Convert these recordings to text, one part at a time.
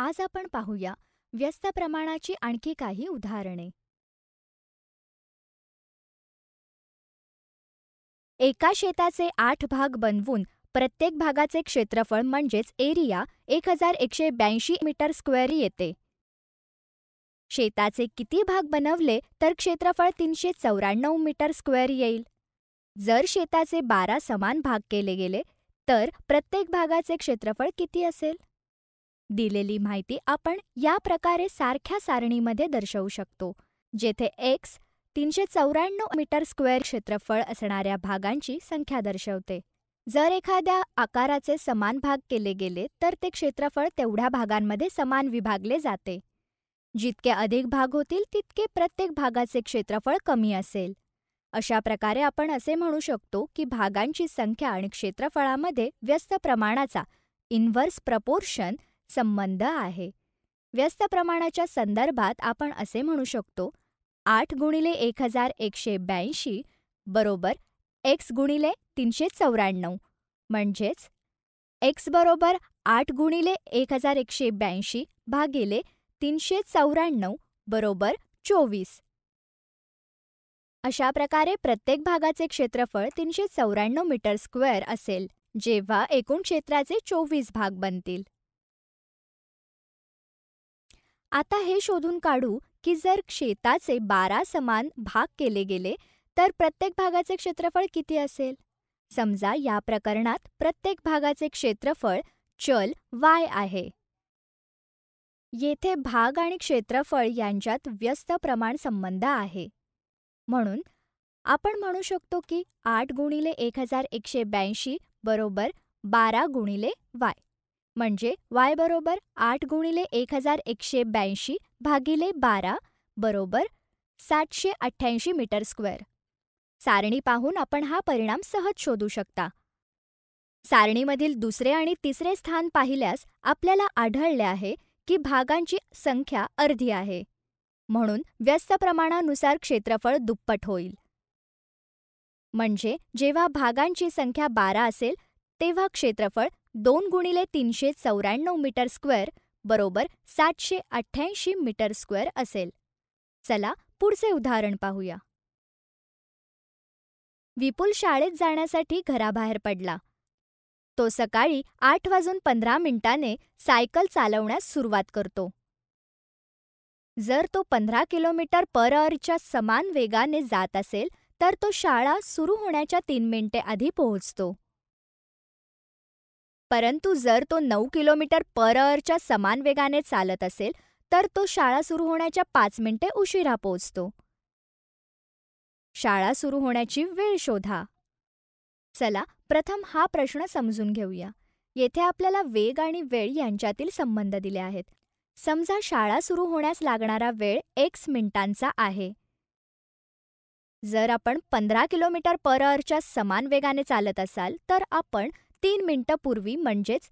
आज आपण पाहूया व्यस्त प्रमाणाची आणखी काही उदाहरणे एका शेताचे आठ भाग बनवून प्रत्येक भागाचे क्षेत्रफळ म्हणजेच एरिया एक हजार एकशे ब्याऐंशी मीटर स्क्वेअर येते शेताचे किती भाग बनवले तर क्षेत्रफळ तीनशे चौऱ्याण्णव मीटर स्क्वेअर येईल जर शेताचे बारा समान भाग केले गेले तर प्रत्येक भागाचे क्षेत्रफळ किती असेल दिलेली माहिती आपण या प्रकारे सारख्या सारणीमध्ये दर्शवू शकतो जेथे एक्स तीनशे चौऱ्याण्णव मीटर स्क्वेअर क्षेत्रफळ असणाऱ्या भागांची संख्या दर्शवते जर एखाद्या आकाराचे समान भाग केले गेले तर ते क्षेत्रफळ तेवढ्या भागांमध्ये समान विभागले जाते जितके अधिक भाग होतील तितके प्रत्येक भागाचे क्षेत्रफळ कमी असेल अशा प्रकारे आपण असे म्हणू शकतो की भागांची संख्या आणि क्षेत्रफळामध्ये व्यस्त प्रमाणाचा इन्व्हर्स प्रपोर्शन संबंध आहे व्यस्त प्रमाणाच्या संदर्भात आपण असे म्हणू शकतो आठ गुणिले एक हजार एकशे ब्याऐंशी बरोबर एक्स गुणिले तीनशे चौऱ्याण्णव म्हणजेच एक्स बरोबर आठ गुणिले एक हजार एकशे ब्याऐंशी भागिले तीनशे चौऱ्याण्णव बरोबर चोवीस अशा प्रकारे प्रत्येक भागाचे क्षेत्रफळ तीनशे चौऱ्याण्णव मीटर स्क्वेअर असेल जेव्हा एकूण क्षेत्राचे चोवीस भाग बनतील आता हे शोधून काढू की जर क्षेत्राचे बारा समान भाग केले गेले तर प्रत्येक भागाचे क्षेत्रफळ किती असेल समजा या प्रकरणात प्रत्येक भागाचे क्षेत्रफळ चल वाय आहे येथे भाग आणि क्षेत्रफळ यांच्यात व्यस्त प्रमाण संबंध आहे म्हणून आपण म्हणू शकतो की आठ गुणिले एक हजार एकशे ब्याऐंशी बरोबर बारा गुणिले वाय म्हणजे वाय बरोबर आठ गुणिले एक हजार एकशे ब्याऐंशी भागिले बारा बरोबर सातशे अठ्ठ्याऐंशी मीटर स्क्वेअर सारणी पाहून आपण हा परिणाम सहज शोधू शकता सारणीमधील दुसरे आणि तिसरे स्थान पाहिल्यास आपल्याला आढळले आहे की भागांची संख्या अर्धी आहे म्हणून व्यस्त प्रमाणानुसार क्षेत्रफळ दुप्पट होईल म्हणजे जेव्हा भागांची संख्या बारा असेल तेव्हा क्षेत्रफळ दोन गुणिले तीनशे चौऱ्याण्णव मीटर स्क्वेअर बरोबर सातशे अठ्ठ्याऐंशी मीटर स्क्वेअर असेल चला पुढचे उदाहरण पाहूया विपुल शाळेत जाण्यासाठी घराबाहेर पडला तो सकाळी आठ वाजून पंधरा मिनिटाने सायकल चालवण्यास सुरुवात करतो जर तो पंधरा किलोमीटर पर आवरच्या समान वेगाने जात असेल तर तो शाळा सुरू होण्याच्या तीन मिनिटे आधी पोहोचतो परंतु जर तो नऊ किलोमीटर पर अवरच्या समान वेगाने चालत असेल तर तो शाळा सुरू होण्याच्या पाच मिनिटे उशिरा पोहोचतो शाळा सुरू होण्याची वेळ शोधा चला प्रथम हा प्रश्न समजून घेऊया येथे आपल्याला वेग आणि वेळ यांच्यातील संबंध दिले आहेत समजा शाळा सुरू होण्यास लागणारा वेळ एक मिनिटांचा आहे जर आपण पंधरा किलोमीटर पर अवरच्या समान वेगाने चालत असाल तर आपण तीन मिनिटापूर्वी म्हणजेच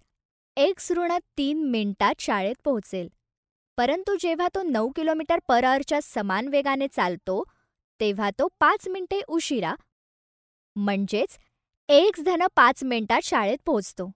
एक ऋण तीन मिनिटात शाळेत पोहोचेल परंतु जेव्हा तो नऊ किलोमीटर पर आवरच्या समान वेगाने चालतो तेव्हा तो पाच मिनिटे उशिरा म्हणजेच एक धन पाच मिनिटात शाळेत पोहोचतो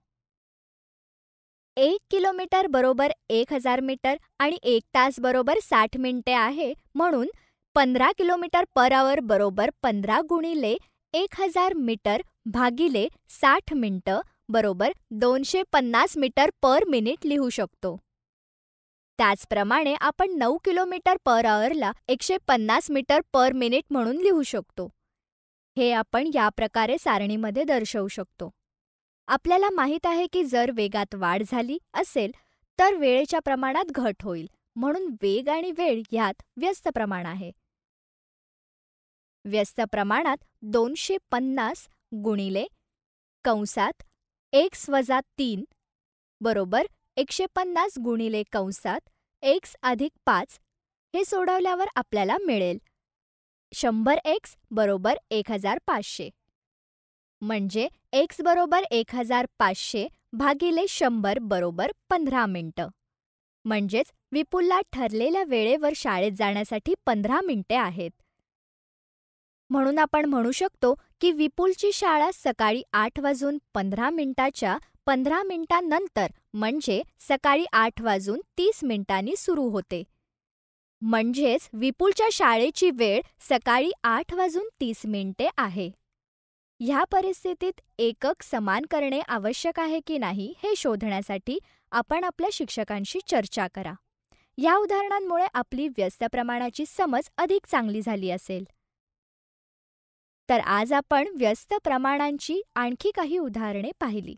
एक किलोमीटर बरोबर एक हजार मीटर आणि एक तास बरोबर साठ मिनिटे आहे म्हणून पंधरा किलोमीटर पर आवर बरोबर पंधरा गुणिले एक हजार मीटर भागिले साठ मिनिट बरोबर दोनशे पन्नास मीटर पर मिनिट लिहू शकतो त्याचप्रमाणे आपण नऊ किलोमीटर पर आवरला एकशे पन्नास मीटर पर मिनिट म्हणून लिहू शकतो हे आपण या प्रकारे सारणीमध्ये दर्शवू शकतो आपल्याला माहीत आहे की जर वेगात वाढ झाली असेल तर वेळेच्या प्रमाणात घट होईल म्हणून वेग आणि वेळ यात व्यस्त प्रमाण आहे व्यस्त प्रमाणात दोनशे पन्नास गुणिले कंसात एक्स वजा तीन बरोबर एकशे पन्नास गुणिले कंसात एक्स अधिक पाच हे सोडवल्यावर आपल्याला मिळेल शंभर एक्स बरोबर एक हजार पाचशे म्हणजे एक्स बरोबर एक हजार पाचशे भागिले शंभर बरोबर पंधरा मिनटं म्हणजेच विपुलला ठरलेल्या वेळेवर शाळेत जाण्यासाठी पंधरा मिनिटे आहेत म्हणून आपण म्हणू शकतो की विपुलची शाळा सकाळी आठ वाजून पंधरा मिनिटाच्या पंधरा मिनिटांनंतर म्हणजे सकाळी आठ वाजून तीस मिनिटांनी सुरू होते म्हणजेच विपुलच्या शाळेची वेळ सकाळी आठ वाजून तीस मिनिटे आहे ह्या परिस्थितीत एकक समान करणे आवश्यक आहे की नाही हे शोधण्यासाठी आपण आपल्या शिक्षकांशी चर्चा करा या उदाहरणांमुळे आपली व्यस्त प्रमाणाची समज अधिक चांगली झाली असेल तर आज आपण व्यस्त प्रमाणांची आणखी काही उदाहरणे पाहिली